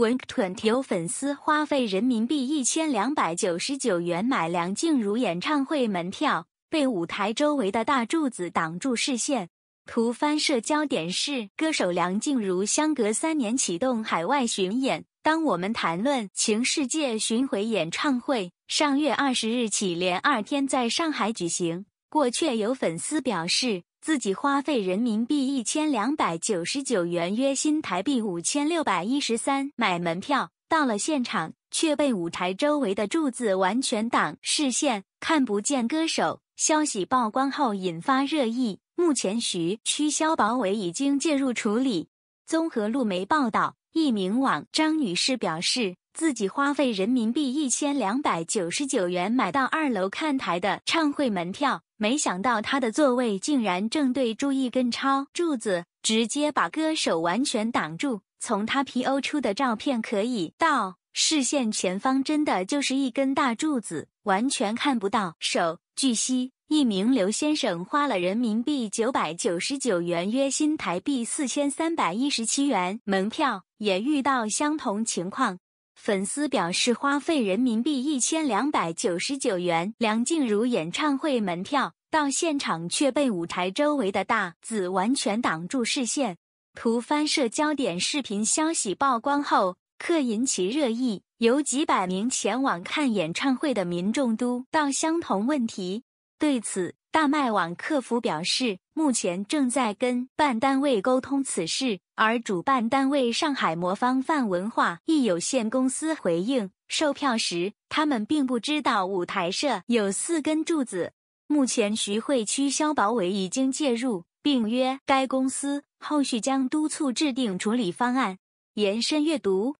Wink Twenty 有粉丝花费人民币一千两百九十九元买梁静茹演唱会门票，被舞台周围的大柱子挡住视线。图翻社交点是歌手梁静茹相隔三年启动海外巡演。当我们谈论情世界巡回演唱会上月二十日起连二天在上海举行，过却有粉丝表示。自己花费人民币一千两百九十九元，约新台币五千六百一十三买门票，到了现场却被舞台周围的柱子完全挡视线，看不见歌手。消息曝光后引发热议，目前徐区消保委已经介入处理。综合路媒报道，一名网张女士表示，自己花费人民币一千两百九十九元买到二楼看台的唱会门票。没想到他的座位竟然正对住一根超柱子，直接把歌手完全挡住。从他 PO 出的照片可以到，视线前方真的就是一根大柱子，完全看不到手。据悉，一名刘先生花了人民币九百九十九元（约新台币四千三百一十七元）门票，也遇到相同情况。粉丝表示，花费人民币一千两百九十九元梁静茹演唱会门票。到现场却被舞台周围的大字完全挡住视线。图翻社交点视频消息曝光后，各引起热议。有几百名前往看演唱会的民众都到相同问题。对此，大麦网客服表示，目前正在跟办单位沟通此事。而主办单位上海魔方范文化艺有限公司回应，售票时他们并不知道舞台设有四根柱子。目前，徐汇区消保委已经介入，并约该公司，后续将督促制定处理方案。延伸阅读。